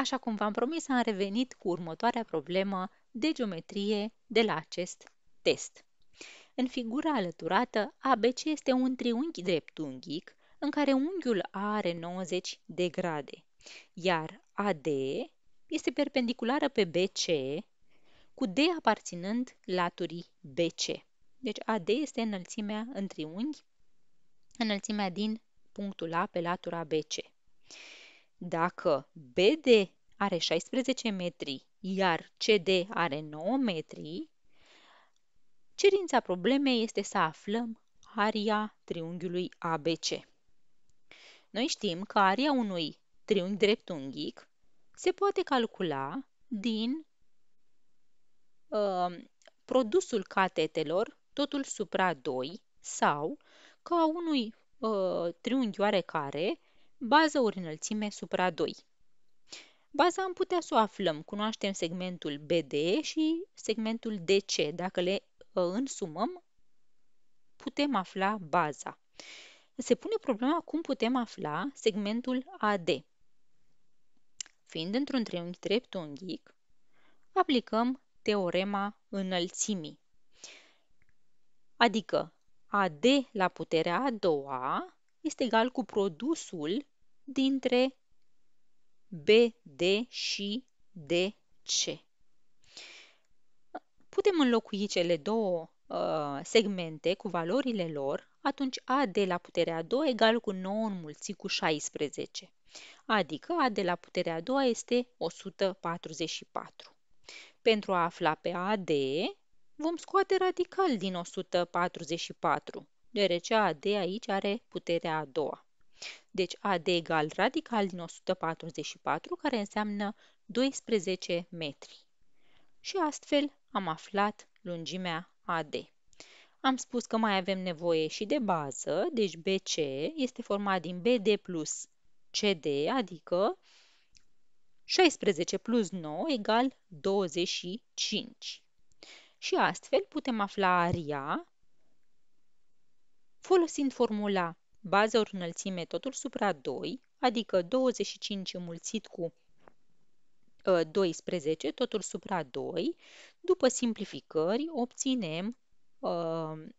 Așa cum v-am promis, am revenit cu următoarea problemă de geometrie de la acest test. În figura alăturată, ABC este un triunghi dreptunghic în care unghiul A are 90 de grade, iar AD este perpendiculară pe BC, cu D aparținând laturii BC. Deci AD este înălțimea în triunghi, înălțimea din punctul A pe latura BC. Dacă BD are 16 metri, iar CD are 9 metri, cerința problemei este să aflăm aria triunghiului ABC. Noi știm că aria unui triunghi dreptunghic se poate calcula din uh, produsul catetelor, totul supra 2, sau ca unui uh, triunghi oarecare, bază ori înălțime supra 2. Baza am putea să o aflăm. Cunoaștem segmentul BD și segmentul DC. Dacă le ă, însumăm, putem afla baza. Se pune problema cum putem afla segmentul AD. Fiind într-un triunghi dreptunghic, aplicăm teorema înălțimii. Adică AD la puterea a doua este egal cu produsul dintre BD și DC. Putem înlocui cele două uh, segmente cu valorile lor, atunci AD la puterea 2 egal cu 9 înmulțit cu 16, adică AD la puterea 2 este 144. Pentru a afla pe AD, vom scoate radical din 144 deoarece AD aici are puterea a doua. Deci AD egal radical din 144, care înseamnă 12 metri. Și astfel am aflat lungimea AD. Am spus că mai avem nevoie și de bază, deci BC este format din BD plus CD, adică 16 plus 9 egal 25. Și astfel putem afla aria Folosind formula bază ori înălțime totul supra 2, adică 25 înmulțit cu 12, ă, totul supra 2, după simplificări obținem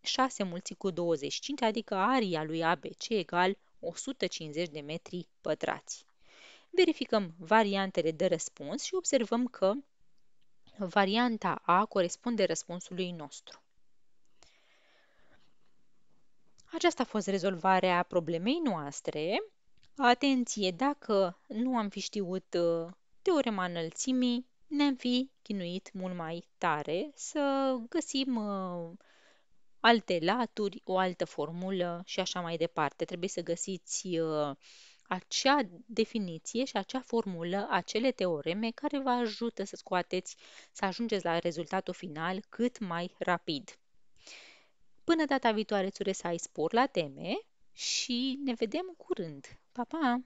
6 ă, mulțit cu 25, adică aria lui ABC egal 150 de metri pătrați. Verificăm variantele de răspuns și observăm că varianta A corespunde răspunsului nostru. Aceasta a fost rezolvarea problemei noastre. Atenție, dacă nu am fi știut uh, teorema înălțimii, ne-am fi chinuit mult mai tare să găsim uh, alte laturi, o altă formulă și așa mai departe. Trebuie să găsiți uh, acea definiție și acea formulă, acele teoreme care vă ajută să scoateți, să ajungeți la rezultatul final cât mai rapid. Până data viitoare îți să ai spor la teme și ne vedem curând. Pa, pa!